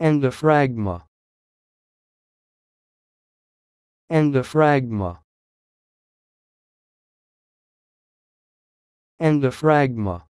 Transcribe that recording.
and the fragma and the fragma and the fragma